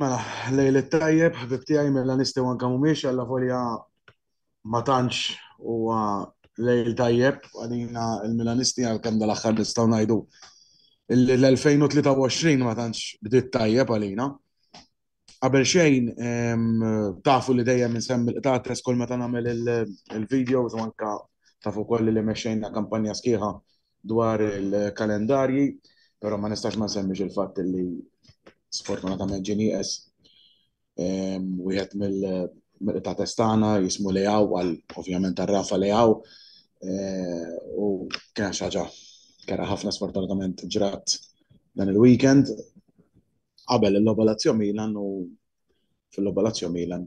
Mela, lejl tajjeb ħbib tiegħi mela nistgħu anke mhumiex alla folja ma tantx u lejl tajjeb għalina l-Milanisti kemm dal-aħħar nistgħu ngħidu l-2023 ma tantx bdiet tajjeb għalina. Qabel xejn, tafu li dejjem nsemmi l-qtatres kol meta nagħmel il-videos u anka tafu koll li mexxejna kampanja skieħa dwar il-kalendarji, però ma nistax ma nsemmix il-fatt li sfortunatament U wieħed mill-ta' testana jismu għaw, għal ovvjament għarrafa għaw, eh, u kien xaġa kera ħafna sfortunatament ġrat dan il-weekend qabel il lobalazzjon Milan u fil lobalazzjon Milan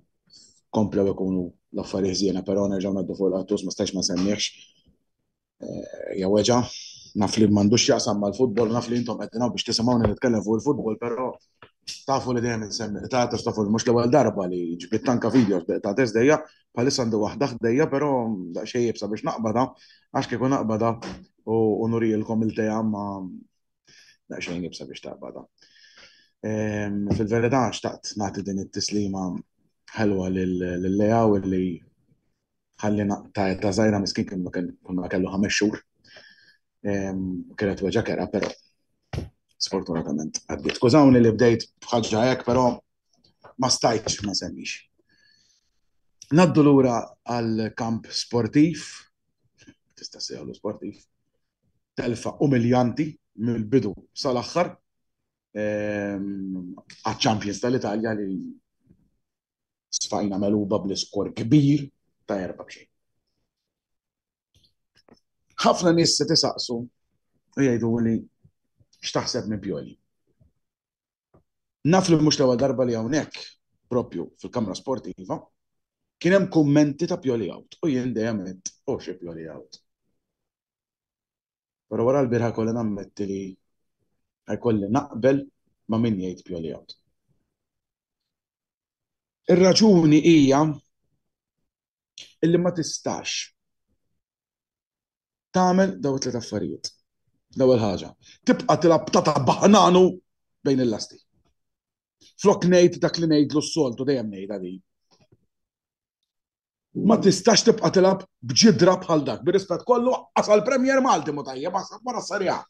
komplew ikunu l-affarijiet żiena, però nerġgħu naddu fuq l-Atus ma stajx ma semmiħx. Eh, jew weġa, naf li m'għandux jaqsam mal-futbol, naf li intom qed biex tisimgħu nitkellem fuq il-futbol, però tafu li dejjem insemmi, ta' tafu mhux l-ewwel darba li ġibit tanka video ta' test dejja, bħalissa għandu waħda ħdejja, però xejn jibsa biex naqbada, għax kieku naqbada u nurilkom il-tejja ma' xejn jibsa biex taqbada. Fil-verità xtaqt nagħti din it-tislima ħelwa lill-lejaw li ħalli ta' ta' zaħira miskin kien ma kellu ħames xhur. Kienet weġa kera, però sfortunatament għaddit. Kużawni li bdejt bħagġa hekk, però ma stajtx ma semmix. Naddu lura għal kamp sportiv, tista' sejħu sportiv, telfa umiljanti mill-bidu sal-axħar, Ehm, għal-Champions tal-Italja li sfajna meluba bl-iskor kbir ta' erba bxejn. ħafna nis se tisaqsu u jgħidu li xtaħseb minn pjoli. Naflu mux l-ewwel darba li hawnhekk propju fil-Kamra Sportiva kien hemm kummenti ta' pjoli out u jien dejjem qed pjoli xi Pioli out. Però wara l-birħa kollha nammetti li ħajkolli naqbel ma' min jgħid pjoli għod. Ir-raġuni hija illi ma tistax tagħmel dawit tliet affarijiet. L-ewwel ħaġa, tibqa' tilab ta' baħnanu bejn il-lasti. Flok ngħid dak li ngħidlu s-soltu dejjem ngħidha din ma tistax tibqa tilab bġidra bħal dak. rispet kollu, qasal premier Malti mutajja, ma s-sarijaħ.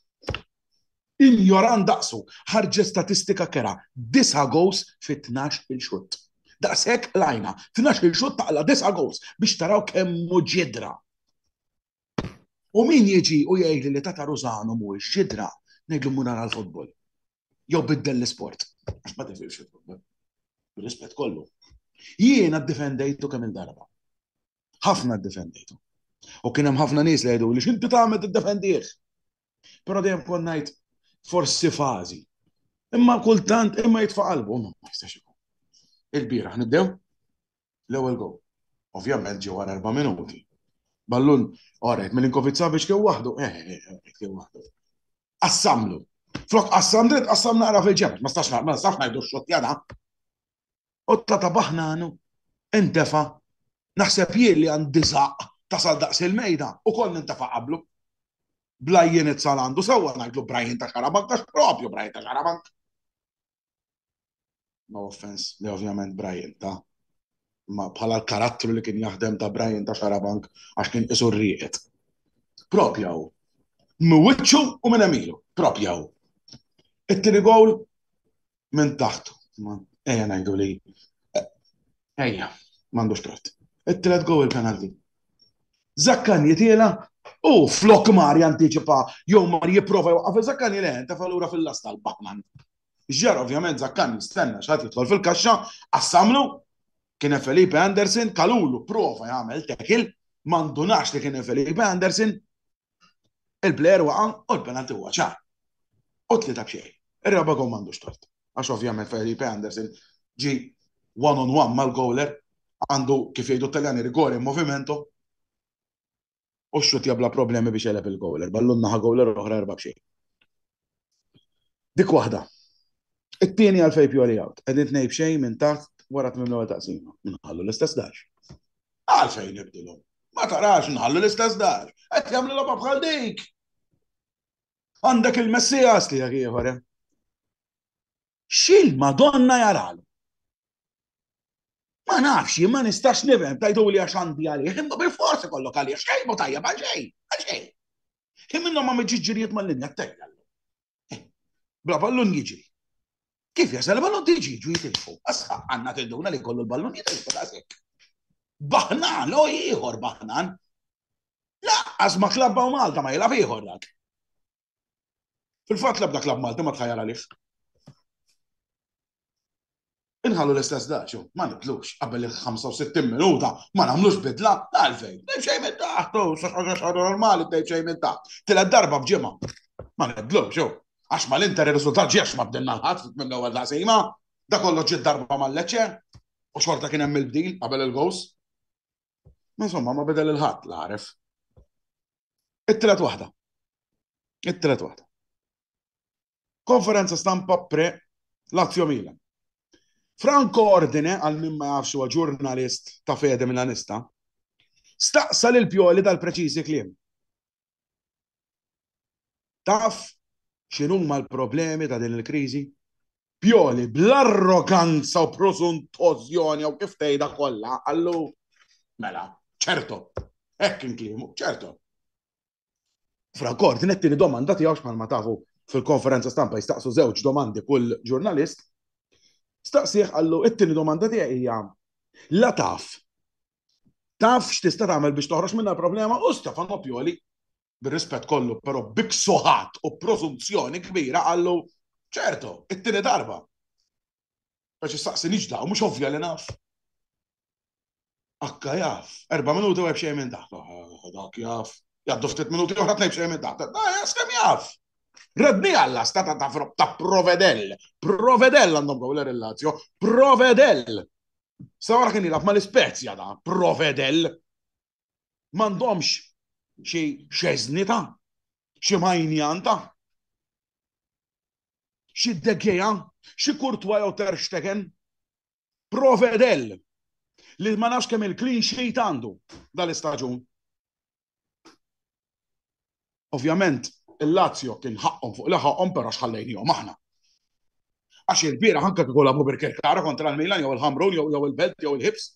Injoran daqsu, ħarġe statistika kera, disa gows fit 12 il-xut. Daqsek lajna, 12 il-xut taqla disa gows biex taraw kem ġidra. U min jieġi u jgħidli li tata Rosano mu ġidra, neglu muna għal futbol. Jew biddel l-sport. ma tifirx il-futbol. Rispet kollu. Jiena d-defendejtu kemm il-darba. Ħafna d-defendejtu. U kien hemm ħafna nies li jgħidu li x'inti tagħmel tiddefendih. Però dejjem najt, forsi fazi. Imma kultant imma jitfa' qalbu, ma jistax Il-bira nibdew l-ewwel gow. Ovvjament ġew erba' minuti. Ballun, orret, oh, Milinkovic biex kew waħdu, eh, kew eh, eh, eh, wahdu. Assamlu. Flok qassam dritt għara fil ġem ma stax ma stax ngħidu x-xott jada. U tlata għanu, intefa, naħseb jien li tasal daqs il-mejda u koll nintefa qablu. Blajjen it salandu għandu sewa ngħidlu Brian ta' Xarabank għax propju Brian ta' Xarabank. No offense li ovvjament Brian ta' ma bħala l-karattru li kien jaħdem ta' Brian ta' Xarabank għax kien isur riqet. Propjaw. Mwiċċu u minn emilu. Propjaw. It-tiri gowl minn taħtu. Eja ngħidu li. Eja, m'għandux trott. It-tiret gowl penalti. Zakkan jitiela U flok mar jantiċipa, jew mar jiprofa, jew zakkani leħen jilen, ta' falura fil lasta tal-Batman. Ġer, ovvjament, Zakkani stenna xat jitħol fil-kaxxa, assamlu, kien Felipe Anderson, kalulu prova jgħamil tekil, mandunax li kien Felipe Anderson, il u waqa, u l-penalti huwa ċar. U ta' bċej, Ir-raba għom mandux tort. Għax ovvjament Felipe Anderson ġi one-on-one mal-gowler, għandu kif jgħidu taljani rigori movimento, u xut jabla problemi biex jeleb il-gowler, ballun naħa gowler uħra erba bxej. Dik wahda. It-tieni pju għal għawt, għedin t-nej bxej minn taħt warat minn l-għu taqsima, nħallu l-istess dax. fej nibdilu. ma tarax nħallu l-istess dax, Għed jamlu l bħal dik. Għandak il-messijas li għagħi eh? Xil Madonna jaral. Ma nafx, ma nistax nifhem tajtu li għaxandi għandi għalih, bil-forsi kollok għalih, xej ma tajja għalxej, għalxej. Kim minnhom ma meġġiġġiriet mal-linja tajja. Eh, bla ballun jiġi! Kif jasal ballun tiġi ġu jitilfu? Asħa għanna tilduna li kollu l-ballun jitilfu tasek. Baħnan, o ieħor baħnan. Laqqas ma klabba u Malta ma jilab ieħor dak. Fil-fatt labda klab Malta ma tħajja għalih. Inħallu l-istess daċu, ma nitlux, qabel il-65 minuta, ma namlux bidla, għalfejn, nebxej minn taħt, u s-saxħa normali, nebxej minn taħt, tila darba bġima, ma nitlux, għax ma l-inter il-rizultat ġiex ma bdilna l-ħat, minn għu għadda sejma, da kollu ġid darba ma l-leċe, u xorta kien hemm il-bdil qabel il-gows. Ma somma ma bidel il-ħat, l-għaref. it tilet waħda. it tilet waħda. Konferenza stampa pre Lazio Milan. Franco Ordine, għal minn ma jafxu għal ġurnalist ta' fede milanista, staqsa l pjoli tal-preċiżi kliem. Taf x'inhuma l-problemi ta' din il-kriżi? Pjoli bl-arroganza u prosuntozjoni u kif tejda kollha, għallu, mela, ċerto, hekk klimu, ċerto. Franco Ordine tieni domanda tiegħu ma tafu fil-konferenza stampa jistaqsu żewġ domandi kull ġurnalist, Staqsiħ għallu, it-tini domanda tiegħi hija la taf. Taf x'tista' tagħmel biex toħroġ minna problema u Stefan Opjoli bir-rispett kollu, però bik soħat u prosunzjoni kbira għallu ċertu, it-tini darba. Biex saqsi niġda, u mhux ovvja li naf. Akka jaf, erba minuti u xejn minn daħt. Ah, dak jaf, jaddu ftit minuti u ħrat nejb minn daħt. Da, ah, skemm jaf. Redni għalla stata ta' ta' provedel, provedel għandhom għu relazzjo provedel. Sawra kien jilab ma l-spezja da. provedel. Mandomx xie xeznita, xie majnjanta, xie degeja, xie kurtwa jew terxtegen, provedel! Li ma nafx kemm il-clean sheet għandu dal-istaġun. Ovvjament, il-Lazio kien ħaqqom fuq pero però xħallejnijom maħna. Għax il-bira ħanka kikola mubir kirkara kontra l-Milan jew il-Hamrun jew il-Belt jew il-Hips.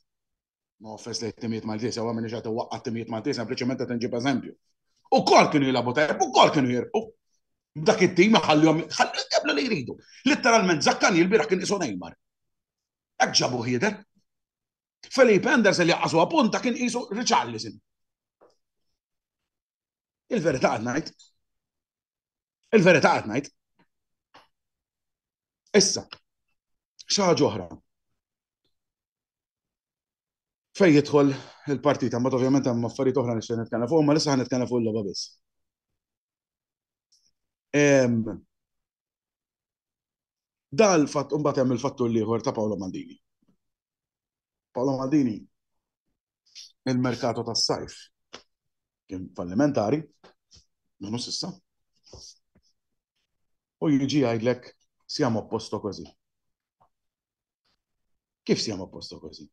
Ma offes li t-timiet Maltis, jow għamini ġat waqqa t-timiet Maltis, sempliċement t nġib eżempju. U kol kienu jilabu tajb, u kol kienu jirqu. Dak it-tim ħallihom ħallu li jridu. Litteralment zakkan il-bira kien isu Neymar. Hekk ġabu ħieder. Felipe Anderson li għasu appunta kien isu Richarlison. Il-verità għadnajt, Il-verità qed ngħid. Issa, xaħġa oħra. Fej jidħol il-partita, ma ovvjament hemm affarijiet oħra nixtieq nitkellem fuq, ma issa ħanitkellem fuq il-logħba biss. Dal fatt imbagħad hemm il-fattur ieħor ta' Paolo Maldini. Paolo Maldini il-merkato tas-sajf kien fallimentari, minus issa, u jiġi għajdlek siamo opposto kważi. Kif siamo opposto kważi?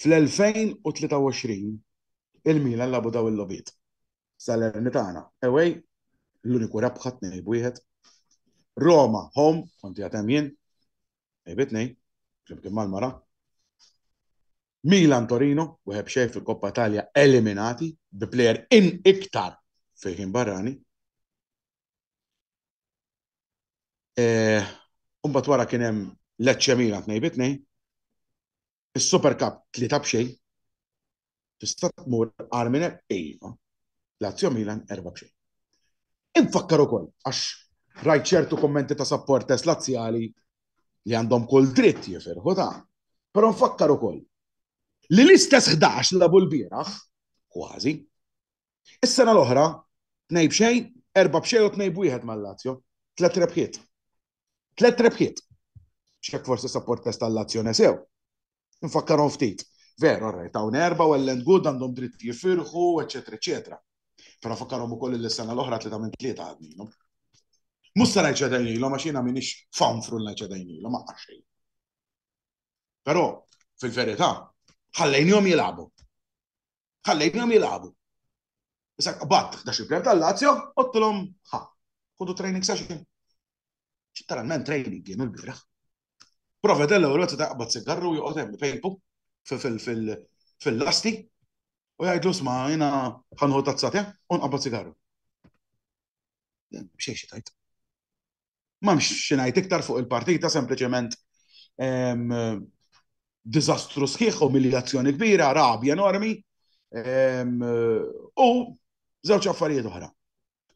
Fl-2023 il-Milan labu daw il-lobiet. Salernitana, ewej, l-uniku rabħat nejbu jħed. Roma, home konti għatem jien, nejbit nej, flimkien mal-mara. Milan Torino, u xejf fil-Koppa Italia eliminati, bi plejer in iktar fejħin barrani. Eh, Umbat wara kien hemm Lecce Milan tnej bitnej, is-Super Cup tlieta b'xejn, tista' tmur Armine Iva, eh, Lazio Milan erba' bxej. Infakkar ukoll għax rajt ċertu kommenti ta' supporters Lazjali li għandhom kull dritt jifirħu ta' Pero nfakkar ukoll li l-istess 11 la' bulbiraħ, kważi, is-sena l-oħra, tnej b'xejn, erba' b'xejn u tnej wieħed mal-Lazio, tlet rebħiet tlet rebħiet. ċek forsi support test tal-azzjoni sew. Nfakkarom ftit. Veru, rajt, hawn erba' u Ellen Good għandhom dritt jifirħu, eċetera, eċetera. Però u ukoll il-sena l-oħra tlieta minn tlieta għadnilhom. Musta rajċadajnilu, ma xina minix fanfru l-rajċadajnilu, ma għaxej. Però, fil-verità, ħallejnihom jilabu. Ħallejnihom jilabu. Isak, bat, da xi tal-Lazio, ottilom, ha, kuntu training session, men training game il-biraħ. Provedello u l-għazza taqbad sigarru juqot għem pejpu fil-lasti u jgħidlu sma jina ħanħu tazzatja un qabad sigarru. Bxie jtajt. Ma mx xinajt iktar fuq il-partita sempliciment dizastru sħiħ, umiljazzjoni kbira, rabja enormi u zewċ affarijiet oħra.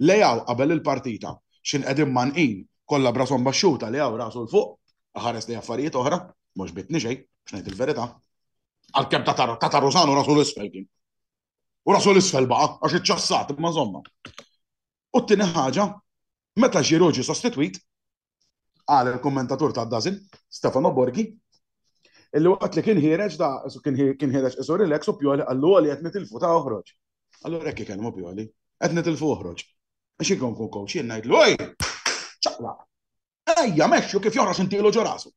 Lejaw qabel il-partita xin qegħdin manqin kollha brasom baxxuta li hawn rasu l fuq ħares li affarijiet oħra, mhux bitni xejn, x'ngħid il-verità. Għalkemm ta' Tarrosano rasu l-isfel kien. U rasu l-isfel baqa' għax iċċassat imma żomma. U t-tieni ħaġa, meta ġiroġi sostitwit, għal il-kommentatur ta' Dazin, Stefano Borghi, illi waqt li kien ħireġ da, kien ħireġ isur il-ex u pjoli, għallu għalli għetni til-fu ta' oħroġ. Allura hekk kien mu pjoli, għetni til-fu uħroġ. Xie kon kun kowċ, jien ngħidlu! ċaqla. Ejja, meċċu kif joħroġ inti ilu ġorasu.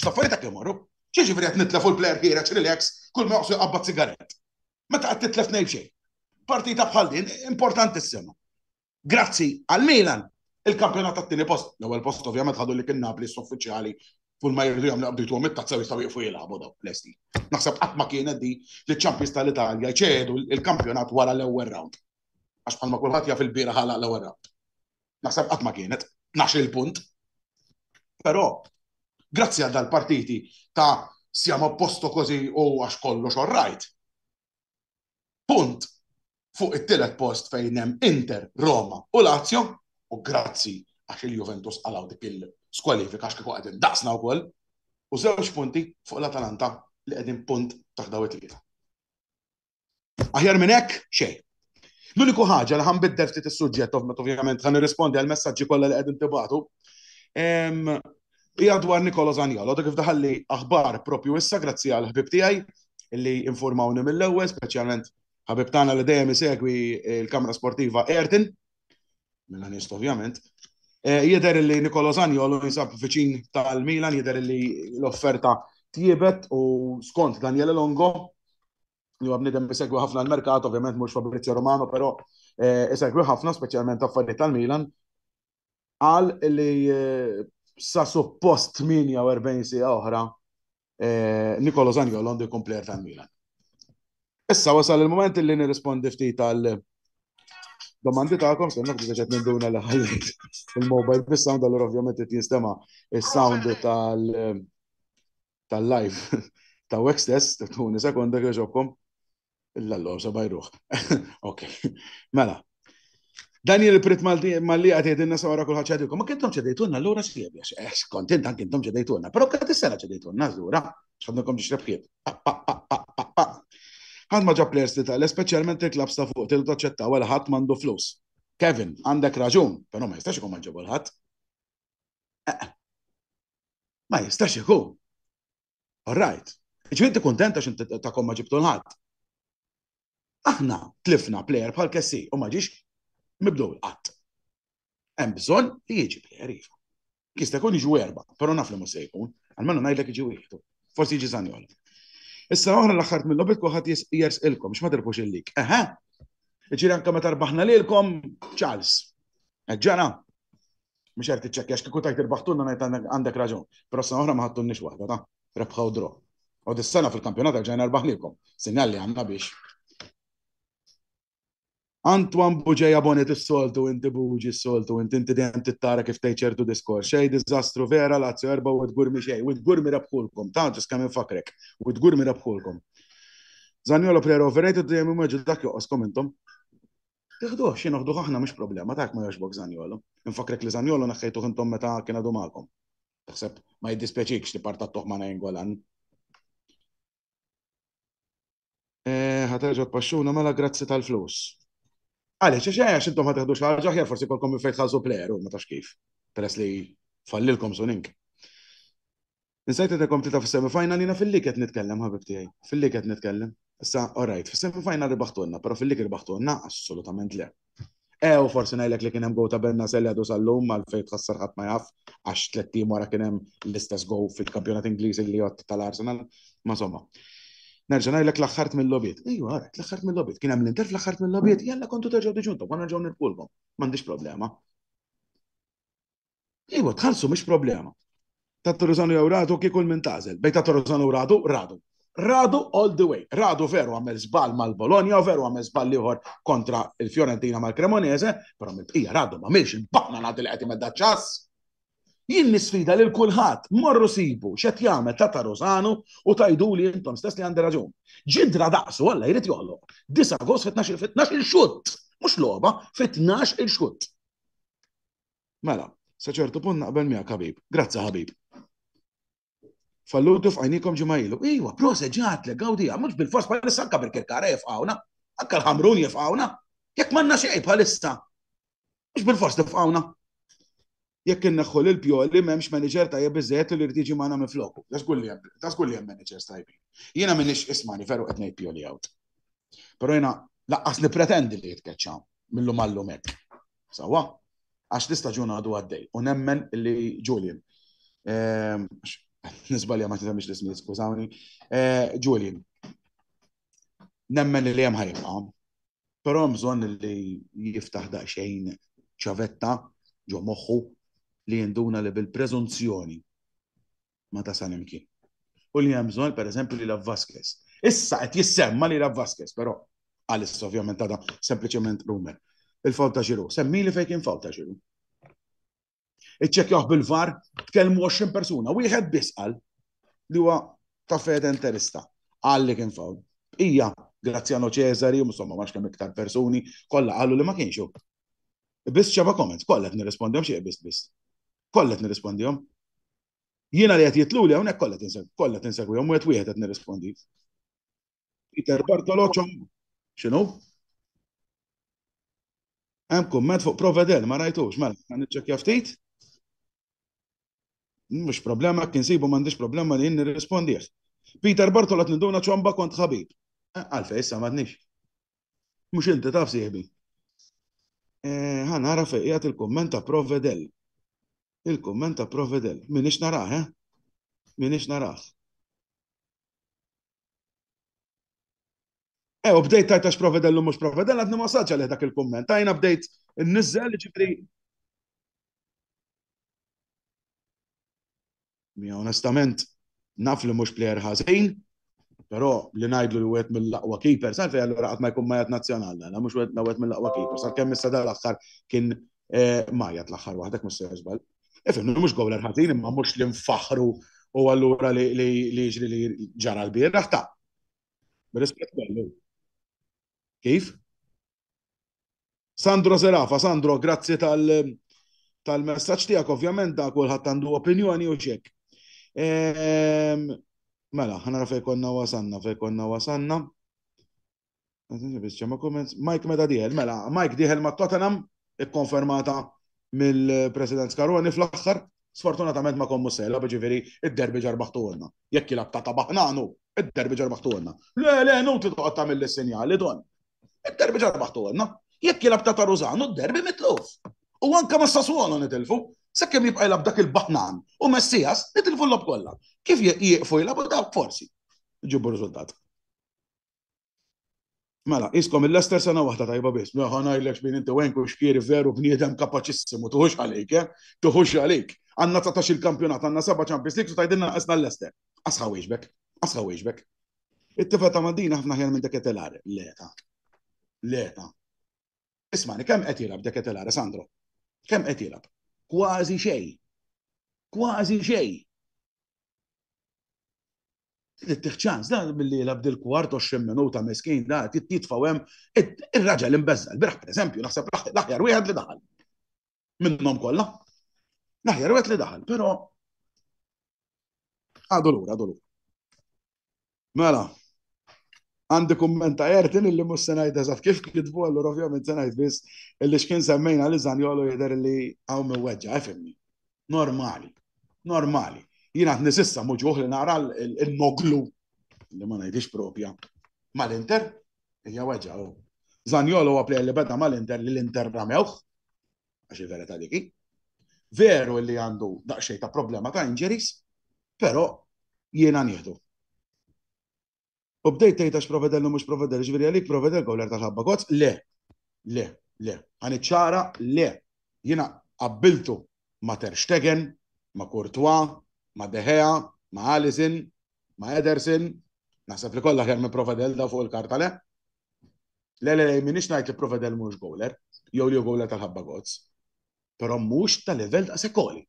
X'taffariet hekk imorru. ċiġi ġifieri qed nitlef u l-player ħireġ relax kull ma joqsu jqabbad sigaret. Meta qed titlef ngħid Partita bħaldin, importantissima. Grazzi għal-Milan il-kampjonat tat-tieni post. L-ewwel post ovvijament għadu li kien Napli s soffiċjali kull ma jirdu jgħamlu għabditu għom it-tazzaw sawi jifu jilgħabu daw l-esti. Naħseb qatt ma kienet di li ċampis tal-Italja ċedu il-kampjonat wara l-ewwel round. Għax bħalma kulħadd jaf il-bira ħala l-ewwel round. Naħseb qatt ma kienet nax il-punt. Però, grazzi għal dal-partiti ta' siamo a posto così u għax kollox xorrajt. Punt fuq it-tielet post fejn hemm Inter, Roma u Lazio u grazzi għax il-Juventus għalaw dik il-skwalifika għax kieku għedin daqsna wkoll u żewġ punti fuq l-Atalanta li qegħdin punt taħdaw it-tlieta. Aħjar minn hekk xejn. L-uniku ħaġa li ħan bidder ftit is-suġġett ovvjament ħan nirrispondi għal messaġġi kollha li qegħdin tibatu. Ehm, hija dwar Nikolo Zanjolo, dak ifdaħalli daħalli aħbar propju issa grazzi għal ħbib tiegħi illi informawni mill-ewwel, speċjalment ħabib tagħna li dejjem isegwi l-Kamra Sportiva Ertin, nist ovvjament. E, jidher li Nikolo Zanjolo jinsab viċin tal-Milan, jidher li l-offerta tiebet u skont Daniele Longo li għabni dem bisegwi ħafna l-merkat, ovvjament mux Fabrizio Romano, pero eh, isegwi ħafna, specialment affarijiet tal-Milan, għal li eh, sa suppost 48 sija oħra eh, Nikolo l għandu kompler tal-Milan. Issa wasal il-moment li nirrispondi ftit tal domandi ta'kom, stanna kif qed ninduna l ħajt il-mobile bis-sound allura ovvjament qed jinstema' is-sound tal tal-live ta' t tuni sekonda kif l allor sa bajruħ. Ok, mela. Daniel Prit mal-li għati għedinna sa għara kullħat ċedilkom, ma kittom ċadijtunna l-għura sħieb, jax, eh, kontent għan kittom ċadijtunna. pero kħat s-sena ċadijtunna l-għura, xħadnukom ġiċrebħieb. Għan ma ġab plers titqal, specialment il klabs sta fuq tildu ċetta għal ħat mandu flus. Kevin, għandek raġun, pero ma jistax ikun maġġabu l-ħat. Eh, ma jistax ikun. All right. Ġvinti kontenta xin ta' kom maġibtu l-ħat. Aħna tlifna plejer bħal kessi u maġiġ mibdu l-qatt. Hemm bżonn li jiġi player iva. Kista jkun jiġu erba', però naf li mhux se jkun, għalmenu ngħidlek jiġi wieħdu. Forsi jiġi żanjol. Issa oħra l-aħħar mill-lobit kuħat jers biex ma tilfux il-lik. Eħe, ġiri anka meta li lilkom Charles. Ġara, mux għert t-ċekja, xkiku tajt irbaħtunna najt għandek raġun. Pero s oħra maħattun nix wahda, ta' rebħaw dro. U dis-sena fil-kampjonat għagġajna rbaħlikom. Sinjal li għanna biex Antwan Buġeja abonet is-soltu, inti Buġi il soltu inti inti dejjem tittara kif tgħid ċertu diskor. Xej diżastru vera Lazio erba' u tgurmi xej, u tgurmi rabħulkom, ta' ġis kemm infakrek, u tgurmi rabħulkom. Zanjolo player overrated dejjem immaġġu dak joqos komentom. Tiħduh, xi noħdu aħna mhux problema, ta' ma jogħġbok Zanjolo. Infakrek li Zanjolo naħħejtu intom meta kien għadu Taħseb ma jiddispjaċikx xti parta toħma ngħin golan. Eh, paxxuna mela grazzi tal-flus. Għaliex, xe għax intom ma taħdux ħaġa ħjar forsi kolkom jifejt ħazu pleru, ma tax kif. Peress li fallilkom sunink. Insajt għedekom tita f semifinal jina fil-liket nitkellem, ħabib tijaj. Fil-liket nitkellem. Issa, orajt, f semifinal ribaħtunna, pero fil-liket ribaħtunna, assolutament le. Ew, forsi najlek li kienem go ta' Benna Selli għadu sal-lum, għal-fejt ħassar għat ma jaf, għax tlettim wara kienem l-istess go fil-kampjonat Ingliżi li għot tal-Arsenal, ma somma nerġa' ngħidlek l aħħar mill-lobiet. Ejju, għarek, l aħħar mill-lobiet. Kien hemm l interf l-aħħar mill-lobiet, jalla kontu terġgħu diġunta għandna nerġgħu nirpulkom. M'għandix problema. Iwa tħallsu mhix problema. Ta' Torriżano jew radu kif kull minn tażel. bej ta' Torriżano radu, radu. Radu all the way. Radu veru għamel żball mal-Bologna u veru għamel żball ieħor kontra il-Fiorentina mal kremonese però mill pija radu ma' mhix il-baħna nagħti li qed imedda ċass. Jien nisfida lil kulħadd morru sibu jame jagħmel ta' Rosano u idu li intom stess li għandi raġun. Ġidra daqsu għalla jrid jollu. Disa għos fit-12 il xut Mhux logħba fit il xut Mela, sa ċertu punt naqbel miegħek kabib, Grazzi ħabib. Fallutu f'għajnikom ġimajlu. Iwa, proseġat le gawdija, mhux bil-fors bħalissa anka bil-kirkara jifqawna. anka l-ħamrun jifqawna. Jekk manna xejn bħalissa. Mhux bil-fors tifqawna jekk inneħħu l pjoli m'hemmx manager tajjeb biżżejjed li rtiġi magħna mifloku. Ta' skulli hemm managers tajbin. Jiena m'iniex ismani veru qed ngħid pjoli out. Però jiena laqqas nipretendi li jitkeċċaw millum għallum hekk. Sawa? Għax l ġuna għadu għaddej. U nemmen li Julian. Ehm, nisbalja ma titemix l-ismi, skużawni. Eh, Julian. Nemmen li jem ħajba. Pero mżon li jiftaħ daqxejn ċavetta ġo moħħu li jinduna li bil-prezunzjoni ma ta' san imkien. U li jemżon, per eżempju, li la' Vasquez. Issa qed jissemma li la' Vasquez, però għalis ovvjament għadha sempliciment rumer. Il-fawl ta' ġiru, semmi li fejn fawl ġiru. Iċċekjaw bil-var, tkellmu 20 persuna, wieħed biss qal li huwa ta' fede interista. Għalli kien fawl. Ija, Graziano Cesari, insomma, ma xkem iktar persuni, kollha qalu li ma kienxu. Biss ċaba kolla kollha nirrispondem xi biss biss kollet nirrispondihom. Jiena li qed jitlu li hawnhekk kollet insegwi, kollet insegwihom u qed wieħed qed nirrispondi. Peter Bartoloċom, x'inhu? Hemm kumment fuq Provedel, ma rajtux, mela, ma niċċekkja ftit. Mhux problema, kien sibu m'għandix problema li nirrispondih. Peter Bartolot niduna ċomba kont ħabib. Eh, għalfej, issa m'għadniex. Mhux inti taf sieħbi. għara eh, fejqiegħed il-kumment ta' Provedel il kommenta ta' Provedel. Minix naraħ, eh? Minix naraħ. E, u bdejt tajtax Provedel u mux Provedel, għadni masaġġa li dak il kommenta Għajna bdejt n-nizzel ġifri. Mi onestament, naf li mux plejer ħazin, pero li najdlu li għet mill-laqwa keeper, sar fej għallura għat ma jkun majat nazjonalna, la mux għet mill-laqwa keeper, sar kemm s-sada l-axħar kien eh, majat l-axħar waħdek mus sejħazbal Efem, mux gowler ħatin, imma mux li nfaħru u għallura li ġri li ġara l-bir, raħta. Rispet kollu. Kif? Sandro Serafa, Sandro, grazzi tal-messagġ tijak, ovvjament, da kullħat għandu opinjoni u ċek. Ehm, mela, ħana fej konna wasanna, fej konna wasanna. Mike meta diħel, mela, Mike diħel ma' Tottenham, ikkonfermata mill-President Skaroni fl-axħar, sfortunatament ma kommu sela, bġiviri, id-derbi ġarbaħtu għonna. Jekk il ta' baħnanu, id-derbi ġarbaħtu għonna. Le, le, nu t toqgħod mill is-sinjali don. Id-derbi ġarbaħtu għonna. Jekk la ta' tarużanu, id-derbi mitluf. U għanka ma saswonu nitilfu, sekkem jibqa' jilab dak il-baħnan u messijas nitilfu l-lob kollha. Kif jieqfu jilab dak forsi? Ġibu riżultat. Mela, iskom il-Lester sena waħda tajba biss, mela ħana jillek xbin inti wenku xkieri veru bniedem kapacissimu, tuħux għalik, eh? tuħux għalik. Għanna tax il-kampjonat, għanna seba ċampis League, u tajdinna għasna l-Lester. Asħa wieġbek, asħa wieġbek. ta' maddina ħafna ħjar minn deketelare, leta. Leta. Ismani, kem qed deketelare, Sandro? Kem qed jilab? Kważi xej. Kważi xej. Tittieħ tiħċans da billi labdil kwart xem minuta meskin, da il-raġa l ir-raġel birħ per pereżempju, naħseb l-aħjar wieħed li daħal. Minnom kollha. L-aħjar wieħed li daħal, però għadu lura, għadu Mela, għandi kummenta ertin illi mus senajt eżat kif għallu għallur minn senajt bis illi xkien semmejna li zanjolo jider li għaw me weġġa, għafimni. Normali, normali jina għatni sissa muġuħ li nara il-noglu li ma najdix propja mal-Inter, hija weġa u. Zanjolo għaplej li beda mal-Inter li l-Inter ramewħ, għaxi verita diki. Veru li għandu daqxej ta' problema ta' injuries, pero jiena nieħdu. U bdejt tgħid għax provedel mhux provedel, ġifieri għalik provedel gowler ta' xabba kozz? Le, le, le. Ħaniċċara, le. Jiena għabbiltu ma' Ter Stegen, ma' Courtois, ma' Deħea, ma' Allison, ma' Ederson, naħseb li kollha ħjar minn Provedel da fuq il-karta le. Le le le minix ngħid li Provedel mhux gowler, jew li gowler tal-ħabba gozz. Però mhux tal-level ta' sekoli.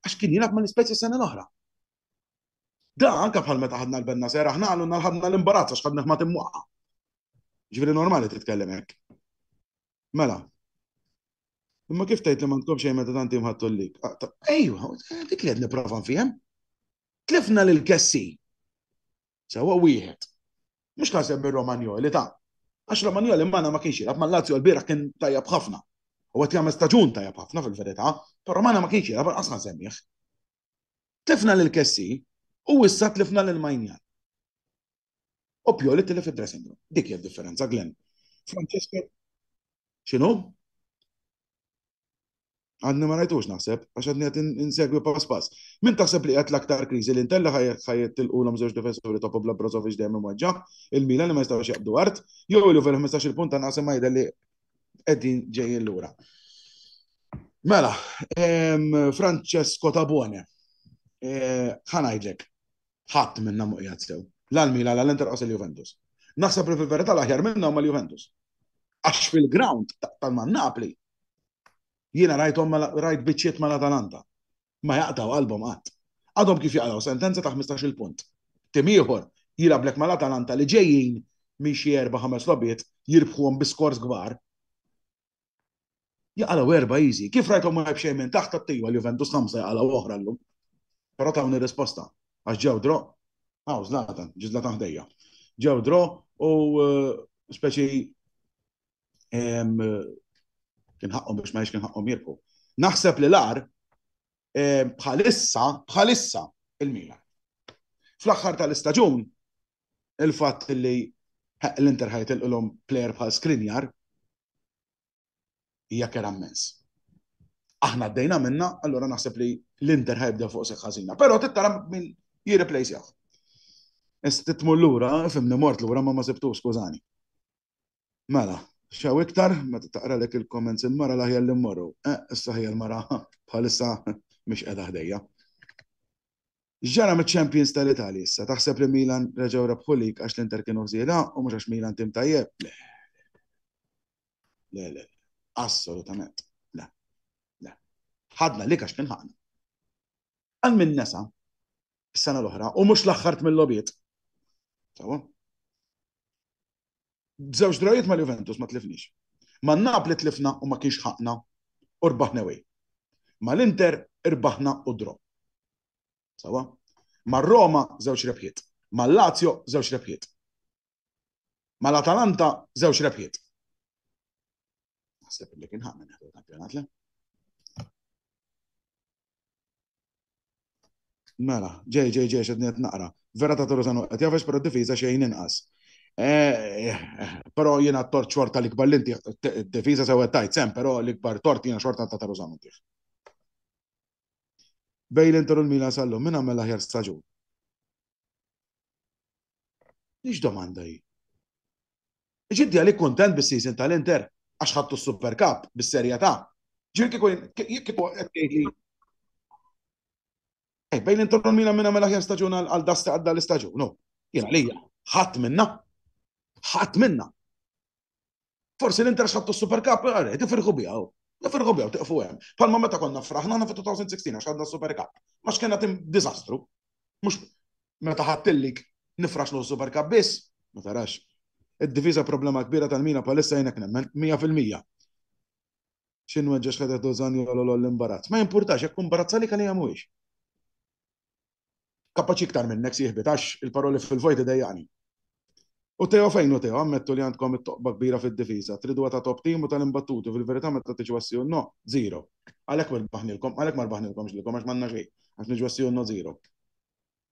Għax kien jilab ma' l-ispeċi sena l-oħra. Da anka bħal meta ħadna l-benna sera, ħna għallu nalħadna l-imbarazz għax ħadna ħmat imwaqa. Ġifri normali titkellem hekk. Mela, Imma kif tajt li ma tkom xejn meta tanti mħattu l-lik? Ah, Ejwa, dik li għed nipprova fijem. Tlifna l-kessi. Sewa wieħed. Mux ta' sebbi li ta' għax Romagnoli mana ma kienx jilab, ma Lazio l-bira kien tajab ħafna. U għet jagħmel staġun tajab ħafna fil-verità, però mana ma kienx jilab, għasna semmiħ. Tlifna l-kessi u issa tlifna l-Majnjan. U pjoli t-tilif id-dressing room. Dik jgħed differenza, Glenn. Francesco, xinu? għadni ma rajtux naħseb, għax għadni għat insegwi pass pass. Min taħseb li għat l-aktar krizi l intella ħajet til-ulam zewġ defensuri topu bla Brozovic dejjem imwaġġa, il-Milan li ma jistawx jgħabdu art, jew li fil-15 punta ta' naħseb ma jidher li qegħdin ġejjin lura. Mela, Francesco Tabone, e, ħanajdlek, ħadd minna muqijat sew, l-Milan l-Inter għas il-Juventus. Naħseb li fil verita l-aħjar minna huma juventus Għax fil-ground tal-man Napoli Jiena rajtom mela- rajt biċċiet ma l-Atalanta. Ma jaqtaw qalbhom qatt. Għadhom kif jaqtaw sentenza ta' 15-il punt. Tim ieħor blek ma l-Atalanta li ġejjin miex xi erba' ħames lobiet jirbħuhom biskors kbar. Jaqtaw erba' easy. Kif rajtom ma jibxejn minn taħt tat-tejwa l-Juventus uħra l oħra llum. Però un risposta għax ġew dro. Għaw, zlatan, ġizlatan ħdeja. Ġew dro u eh, speċi kien ħakkom biex ma kien ħakkom jirku. Naħseb li l-ar eh, bħalissa, bħalissa il mira Fl-axħar tal-istaġun, il-fatt li l-Inter ħajt il-qlom player bħal skrinjar, hija kera ammens. Aħna d-dejna minna, allora naħseb li l-Inter ħajbda fuq seħħazina. Pero t-tara minn jirreplacjaw. Istitmu l tmullura fimni mort l-lura ma ma sebtu, skużani. Mela, xaw iktar, ma taqra lek il-komments il-mara laħja li Eh, Issa ħja l-mara bħalissa mhix qiegħda ħdejja. Ġara me champions tal-Italja issa, taħseb li Milan reġgħu rabħulik għax l-Inter kienu żieda u mhux għax Milan tim tajjeb. Le, le, le, assolutament. Le, le. Ħadna li għax kien Għan Għal minn nesa, s-sena l-oħra, u mhux l-axħart mill-lobiet. Sawa? bżewġ drajiet ma' Juventus ma tlifniex. Ma' Napoli tlifna u ma kienx ħaqna u rbaħna wej. Ma' l-Inter irbaħna u dro. Sawa? Ma' Roma żewġ rebħiet. Ma' Lazio żewġ rebħiet. Ma' l-Atalanta żewġ rebħiet. Naħseb li kien ħaqna neħdu kampjonat le. Mela, ġej ġej ġej xedniet naqra. Vera ta' Torosano, għet jafex per difiza xejn inqas. Eh, eh, pero jena tort xorta li kbar l-inti, defiza sewe tajt sem, pero li kbar tort jena xorta ta' tarużan untiħ. Bej l-Inter u l sallu, minna mela ħjar staġun. Nix domanda jie? ġiddi għalik kontent bis-season tal-Inter, għax ħattu s-Super Cup bis-serja ta' ġir kikun, kikun, Ej, eh, bejn intorno minna minna mela ħja staġun għal dasta għadda l-istaġun, no, jena li, ħat minna, ħadd minna. Forsi l-Inter xattu s-Supercup, għarri, eh, tifirħu bijaw. Tifirħu bijaw, tiqfu hemm. Palma meta konna fraħna għana fit-2016 għax għadna s Ma xkena tim dizastru. Mux meta ħattillik nifrax l supercup biss, ma tarax. Id-diviża problema kbira tal-mina palissa jenek nemmen 100%. Xinu ġex ħedet użanju għal l-imbarazz. Ma importax, jekk imbarazz għalik kalli għamux. Kapaċi iktar minnek siħbit, għax il-paroli fil-vojt id-dajani. U tejo fejn u tejo, għammettu li għandkom it-toqba kbira fil-difiza, tridu għata top team u tal-imbattuti, fil-verita metta t-ġwassi no, zero. Għalek mal-baħnilkom, għalek mal-baħnilkom xlikom, għax manna xej, għax nġwassi no, zero.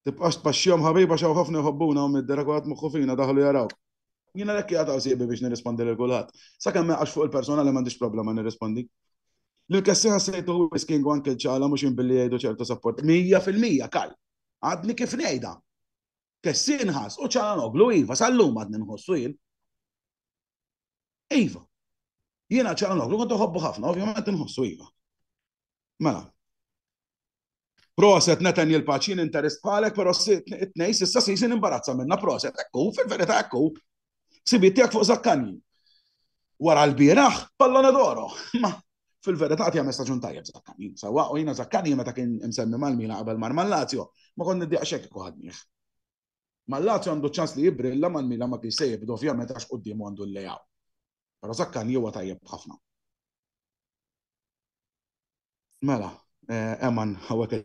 Tibqax t-paxxjom ħabiba xaw ħafna ħobbuna u mid-derak għat muħħufina daħlu jaraw. Jina l-ekki għata għasibi biex nirrispondi l-kulħat. Sakemm għax fuq il-persona li mandiġ problema nirrispondi. L-kassiħa sejtu u iskingu għanke ċala mux jimbilli jgħidu ċertu support. Mija fil-mija, kal. Għadni kif nejda ħas, u ċalanoglu Iva, sallum lum għadni nħossu jien. Iva, jiena ċalanoglu kontu ħobbu ħafna, ovvijament nħossu Iva. Mela, proset netan jil-paċin interest bħalek, pero t-nej sissa sisin imbarazza minna proset, ekku, fil-verita ekku, sibit fuq zakkani. Wara l-biraħ, pallon edoro. Ma, fil verita għatja messaġun tajab zakkani. Sawa, u jina zakkani meta kien msemmi mal-mina qabel marmallazio, ma konni diqxek kuħadniħ. Ma l-Lazio għandu ċans li jibrilla ma l-Mila ma kien se jibdu għax qoddimu għandu l-lejaw. Pero zakkan jew tajjeb ħafna. Mela, eh, eman għawek.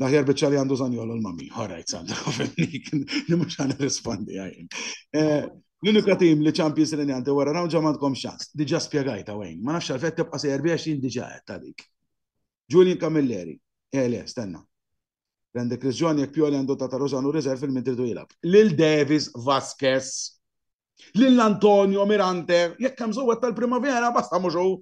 Daħjar bieċali għandu zanjolo l-mami. Alright, Sandra, għafennik, nimux għan rispondi għajn. Eh, l-unika tim li ċampions li għandu għara ġamant kom xans. Diġa spiegħajt għajn. Ma nafx fettib għasajr biex jindiġa diġa għed ta' dik. Julian Camilleri. Eh, stanna. Rendek riżjoni jek pjoli għandu ta' u rezerv il tridu jilab. Lil Davis Vasquez, lil Antonio Mirante, jekk kam żewwet tal-primavera basta muġu.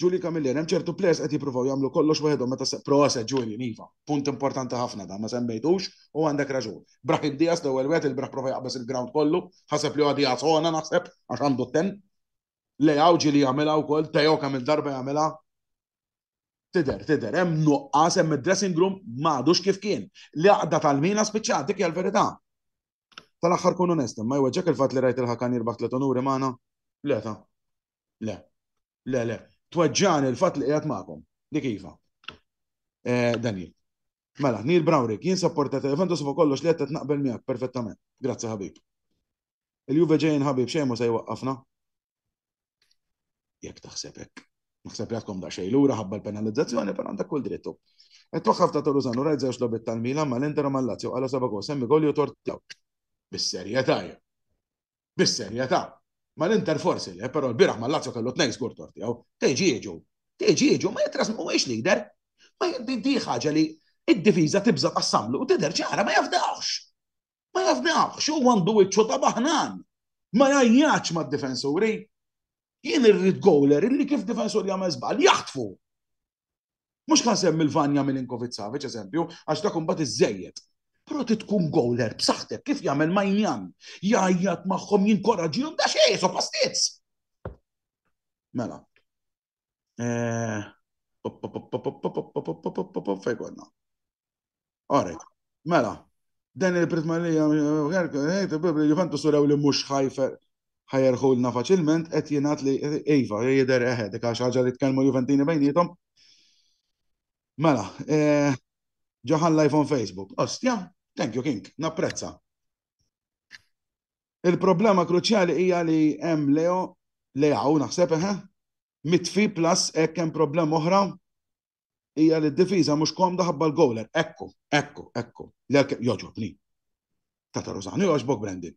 Ġuli Kamillier, hemm ċertu players qed jippruvaw jagħmlu kollox waħedhom meta prosa Ġuli Niva. Punt importanti ħafna da ma semmejtux u għandek raġun. Brahim Dias l-ewwel wieħed il-braħ prova jaqbes il-ground kollu, ħaseb li għadija sona naħseb għax għandu ten. Lejawġi ġili jagħmilha wkoll, Tejok il darba jagħmilha, Tider, tider, hemm nuqqas hemm id-dressing room m'għadux kif kien. Li għaqda tal-mina spiċċat dik hija l-verità. Tal-aħħar kun onest, ma jweġġek il-fatt li rajt il-ħakan jirbaħ tliet onuri magħna? Le ta. Le. Le le. Tweġġani il-fatt li qiegħed magħkom. Dik iva. Eh, Daniel. Mela, Nil Brawrik, jien sapportat Juventus fuq kollox li qed naqbel miegħek perfettament. Grazzi ħabib. Il-Juve ġejjin ħabib xejn ma se jwaqqafna. Jekk taħseb hekk. Naħseb jatkom da xej lura ħabba l-penalizzazzjoni, per għandha kull drittu. Et toħħaf ta' Toruzan u rajt zewġ lobit tal mila ma l-Inter ma l-Lazio għala seba semmi gol jotortjaw. Bis-serjetà Bis-serjetà. Ma l-Inter forsi li, però l birax ma l-Lazio kellu tnejn skur tortjaw. Teġi jiġu. Teġi jiġu, ma jitrasmu mhuwiex lider. Ma jinti ħaġa li id-difiża tibża qassamlu u tidher ċara ma jafdawx. Ma jafdawx, u għandu iċċu ta' baħnan. Ma jajjaċ ma' difensuri jien irrid gowler illi kif difensur jagħmel żball jaħtfu. Mhux kan il l-Vanja Milinkovic Savic eżempju, għax dak imbagħad iżejjed. Però tkun gowler b'saħħtek kif jagħmel Majnjan, jgħajjat magħhom jinkoraġihom da xejn so pastiz. Mela. Fejkonna. Alright. Mela. Dan il-pritmalija, Juventus u li mux ħajfer ħajerħulna faċilment qed jenat li Eva, jidher eħed eh, dik għax ħaġa li tkellmu Juventini bejnietom. Mela, eh, ġaħan live on Facebook. Ostja, thank you King, napprezza. Il-problema kruċjali hija li hemm Leo Leo naħseb eħe, eh, mitfi plus hekk hemm problema oħra hija li d-difiża mhux komda ħabba l-gowler. Ekku, ekku, ekku. Joġobni. Tata Rosani, joġbok Brandin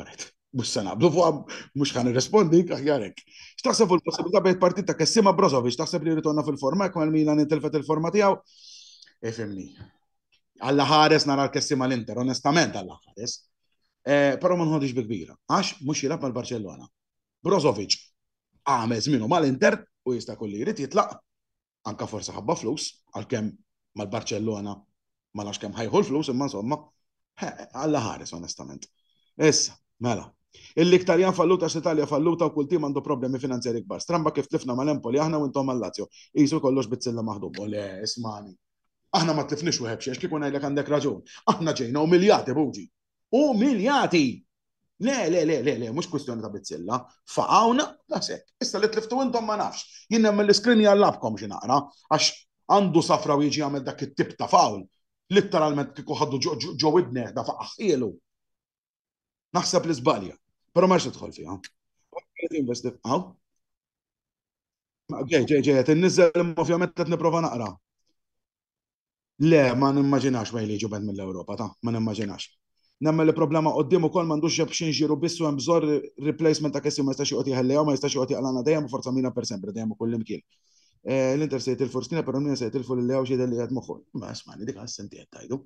għaret. Mux sena, fuq għam, mux ħan rispondi, għarek. Xtaħseb fuq il-possibilità bejt partita kessima Brozovic, taħseb li rritorna fil-forma, kma l-Milan intilfet il-forma tijaw, efemni. Alla ħares nara kessima l-Inter, onestament alla ħares. Eh, Pero ma nħodix bi kbira, għax mux jilab mal-Barcellona. Brozovic għamel zminu mal-Inter u jista' kulli jrid jitlaq, anka forsa ħabba flus, għal-kem mal-Barcellona ma nax kemm ħajħu l-flus imma somma, alla ħares onestament. Issa, Mela. il jan falluta x-Italja falluta u kultim għandu problemi finanzjari kbar. Stramba kif tlifna mal-Empoli, aħna u intom mal-Lazio. Isu kollox bitzilla maħdub. Le, ismani. Aħna ma tlifnix u ħebxiex, kikun għajlek għandek raġun. Aħna ġejna u miljati, buġi. U miljati! Le, le, le, le, le, mux kustjoni ta' bizzilla. Faqawna, dasek. Issa li tliftu intom ma nafx. Jinnem mill-iskrini għallabkom xinaqra, għax għandu safra u jieġi għamil dak it-tip ta' fawl. Litteralment kiku ħaddu ġo idne da' faqqaħilu. Naħseb li zbalja, pero marx idħol fiha. Għaw? Ġej, ġej, ġej, t-nizzel ovvjament t niprofa naqra. Le, ma nimmaġinax ma jliġu ben mill-Europa, ta' ma nimmaġinax. Nemma li problema qoddim u kol mandux ġeb xinġiru bissu hemm bżor replacement ta' kessi ma jistax joqti ħallija, ma jistax joqti għalana dejjem u forza mina per sempre, dejjem u imkien. Eh, l-inter se jitilfu stina, pero minn se jitilfu l-lew xie li għed moħħu. Ma smani, dik għas senti għed tajdu.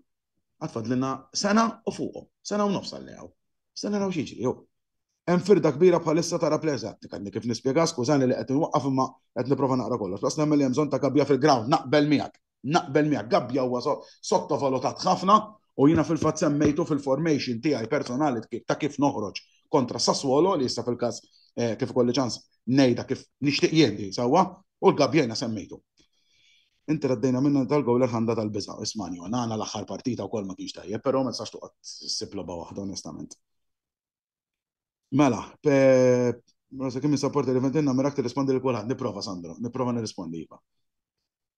Għatfad l sena u fuqhom, sena u nofsa l-lew. Sena naraw xieġri, jo. Enfirda firda kbira bħalissa tara pleza. Tikadni kif nispjega skużani li qed waqqaf imma qed nipprova naqra kollox. Bas nagħmel hemm bżonn ta' gabbja fil-ground, naqbel miegħek. Naqbel miegħek, gabbja huwa sottovalutat ħafna u jina fil-fatt semmejtu fil-formation tiegħi personali ta' kif noħroġ kontra Sassuolo li issa fil-każ eh, kif kolli ċans nejda kif nixtieq jendi, sawa, sewwa u l jina semmejtu. Inti raddejna minna tal-gowl l-ħanda tal-biża, Ismanju, għana l-axħar partita u kol ma kienx tajjeb, pero ma t saxtu għat s-siploba wahda, onestament. Mela, Rosa kemm sapporta li fentinna mirak tirrispondi li kulħadd, niprofa Sandro, niprofa nirrispondi iva.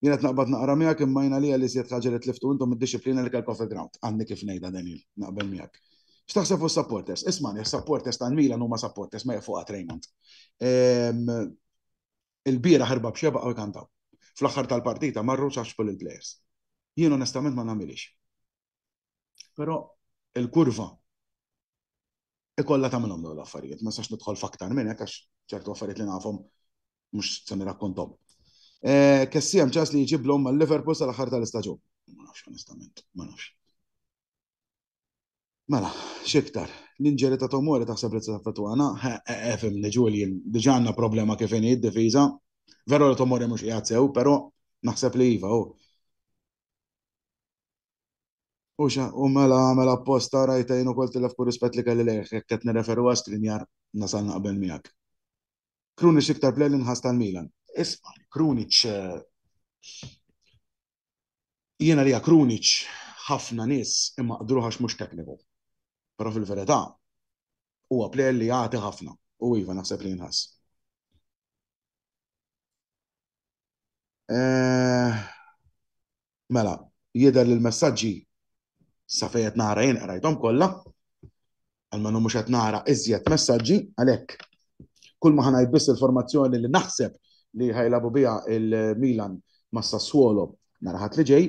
Jien qed naqbad naqra miegħek imma jien għalija li siet ħaġa li tliftu intom id-disciplina li kellkom fil-ground. Għandi kif ngħidha Daniel, naqbel miegħek. X'taħseb fuq supporters? Ismani, supporters ta milan huma supporters ma fuq Raymond. Il-bira ħarba b'xeba u kantaw. Fl-aħħar tal-partita marru xaxpul il-plejers. Jien onestament ma nagħmilix. Però il-kurva ikolla ta' minnom l-affarijiet, ma sax nidħol faktar minn hekk għax ċertu affarijiet li nafom mhux se nirrakkontom. Eh, Kessi għam ċas li jġiblhom mal-Liverpool sal-aħħar tal-istaġun. Ma nafx onestament, ma nafx. Mela, xiktar, l-inġeri ta' Tomori taħseb ta' t-taffetwana, efem li Julian, diġanna problema kif id-difiża, veru li Tomori mhux jgħat sew, però naħseb li iva, u oh. U xa, u mela għamela apposta rajtajn u kol tilaf kur rispet li kalli leħ, jekket nereferu għastri njar nasal għabel miegħek. Krunic iktar plelin nħas tal-Milan. Isma, Krunic. Eh, Jena li Krunic ħafna nis imma għadruħax mux tekniku. Pero fil-verità, huwa plejer li jagħti ħafna. U iva naħseb li nħas. Eh, mela, jidher li l-messagġi sa nara jen għarajtom kolla, għalmenu mhux qed nara iżjed messaġġi għalhekk. Kull ma jibbis biss il-formazzjoni li naħseb li ħajlabu biha il-Milan ma' suolo naraħat li ġej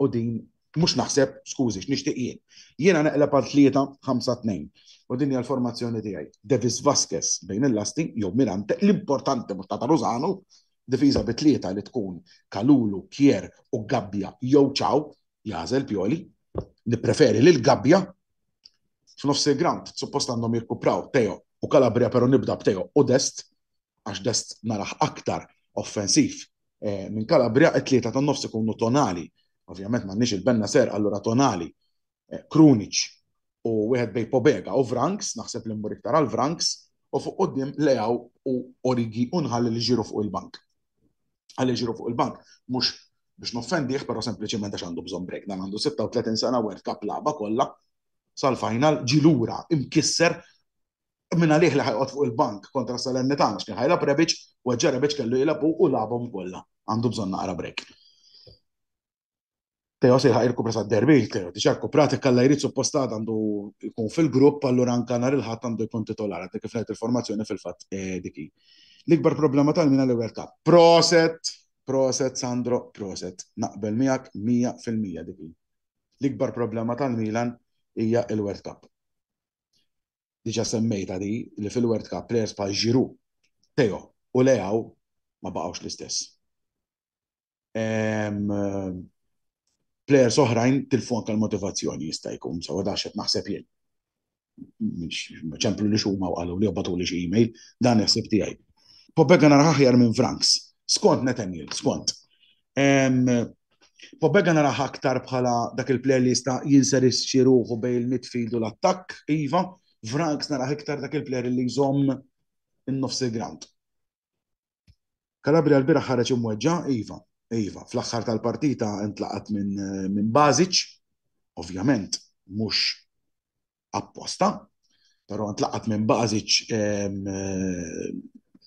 u din mhux naħseb, skużi, x'nixtieq jien. Jiena neqleb għal tlieta 5-2 u din hija l-formazzjoni tiegħi. Davis Vasquez bejn il-lasti jew Mirante, l-importanti mhux ta' Taruzano, difiża tlieta li tkun Kalulu, Kier u Gabbia jew Ċaw, jazel pjoli, nipreferi l gabbja f'nofs il grant, suppost għandhom jirkupraw tejo u Kalabria pero nibda b'Tejo u Dest, għax Dest naraħ aktar offensiv eh, minn Kalabria it-tlieta e ta' nofs ikunu tonali, ovvjament ma' nix il-benna ser, allura tonali, eh, Krunic u wieħed bej Pobega u Vranks, naħseb li mmur iktar għal Vranks, u fuq qoddim lejaw u origi unħalli li ġiru fuq il-bank. Għalli ġiru fuq il-bank, mux biex noffendiħ, pero sempliciment għax għandu bżon break, dan għandu 36 sena World Cup laba kolla, sal-final ġilura, imkisser, minna liħ li ħajqot fuq il-bank kontra Salenitana, xkien ħajla Prebic, u ġerebic kellu jilabu u labom kolla, għandu bżon naqra break. Teo sejħa irkupra sa' derbi, teo tiċar kuprati kalla jrid suppostat għandu jkun fil-grupp, allura anka nar il-ħat għandu jkun titolar, għandek kif il-formazzjoni fil-fat eh, diki. L-ikbar problema tal-mina l-World Cup. Proset! Proset, Sandro, proset. Naqbel miegħek 100% dik. L-ikbar problema tal-Milan hija il-World Cup. Diġa semmejta di li fil-World Cup players pa' ġiru Teo u lejaw ma baqgħux l-istess. Players oħrajn tilfon tal-motivazzjoni jista' jkun, sawa daxet naħseb jien. ċemplu li xuma u għalu li jobbatu li xie e-mail, dan jaħseb tijaj. Pobbeka naraħjar minn Franks Skont Nathaniel, skont. Pobbega nara aktar bħala dak il playlist li jista' xiruħu bej ruħu bejn il-midfield u l-attakk, iva, Franks nara ħaktar dak il-player li jżomm in-nofs il-ground. Kalabri l-bira ħareġ imweġġa, iva, iva, fl-aħħar tal-partita intlaqat minn min Bazic, ovvjament, mhux apposta, però intlaqat minn Bazic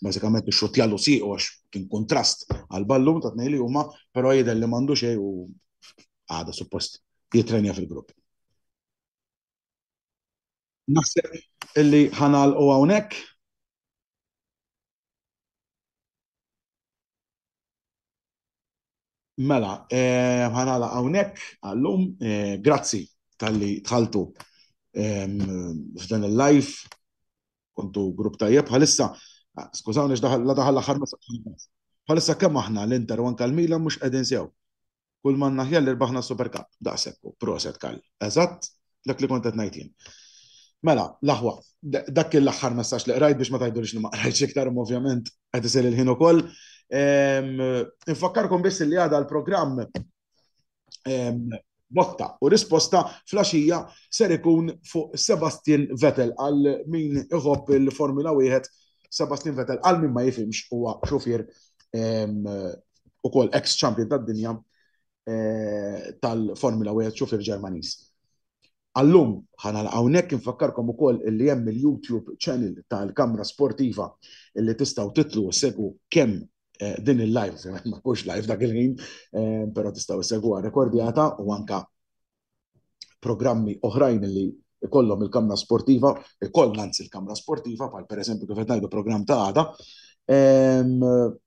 Basikament ix-xot jallu siqu għax kien kontrast għal ballum ta' tnejli huma, però jidher li mandu xej u għada suppost jitrenja fil-grupp. Naħseb illi ħanal u hawnhekk Mela, eh, ħanal għawnek għallum, eh, grazzi tal-li tħaltu ehm, f'dan il-live, kontu grupp tajjeb, bħalissa Ah, skużawni x'daħalla daħalla ħarmas. Bħalissa kemm aħna l-Inter u anke l-Milan mhux qegħdin sew. Kull man naħjel li rbaħna Supercup, daqshekk proset kall. Eżatt dak li kont qed ngħidin. Mela, laħwa, dak l-aħħar sax li qrajt biex ma tajdu li ma qrajtx iktar ovvjament qed isel il-ħin ukoll. Infakkarkom biss li għada l-programm botta u risposta flasġija ser ikun fuq Sebastian Vettel għal min iħob il-Formula 1 seba' snin vetel, għal min ma jifimx huwa xufier ukoll ex-champion tad-dinja eh, tal-Formula 1 xufier ġermanis. Allum ħana hawnhekk infakkarkom ukoll li hemm il-YouTube channel tal-Kamra Sportiva li tistgħu titlu segu kemm eh, din il-live, ma kux live dak il-ħin, eh, però segu segwa rekordjata u anka programmi oħrajn li ikollhom il-kamra sportiva, ikoll nanz il-kamra sportiva, pal per esempio kif qed programm ta' għada. Ehm,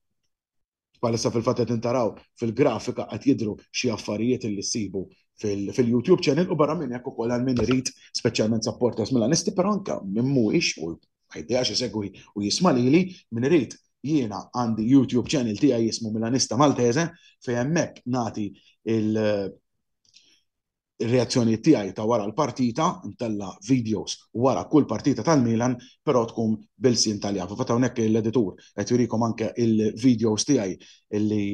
issa fil-fatt qed intaraw fil-grafika qed jidru xi affarijiet li ssibu fil-YouTube channel u barra minn jekk ukoll għal min irid speċjalment supporters mill-anisti, però anke minn mhuwiex u ħajdeja xi segwi u jisma' lili min irid jiena għandi YouTube channel tiegħi jismu Milanista Maltese fejn hemmhekk nagħti il- il-reazzjoni tiegħi ta' wara l-partita, intella videos wara kull partita tal-Milan, però tkun bil-sin tal jaf Fata hawnhekk l-editur qed jurikom anke il-videos tiegħi illi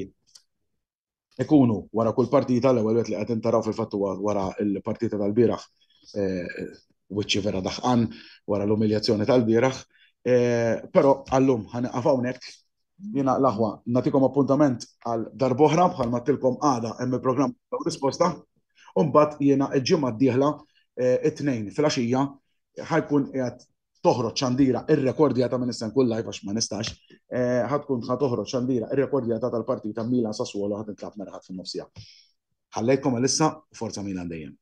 ikunu wara kull partita l-ewwel li qed intaraw fil-fattu wara l-partita tal-bieraħ eh, wiċċi vera daħqan wara l-umiljazzjoni tal-bieraħ. Eh, però għallum għafaw hawnhekk jina laħwa natikom appuntament għal darboħra bħal matilkom għada hemm il-programm risposta. Umbat jena ġimma d-dieħla e, it-tnejn fil-axija ħajkun jgħat toħroċ ċandira ir rekordi għata minn istan live għax ma nistax, e, ħatkun ħat toħroċ ċandira ir rekordi għata tal partita ta' Milan Sassuolo ħat nitlab merħat fil nofsija Ħallejkom għalissa, forza Milan dejjem.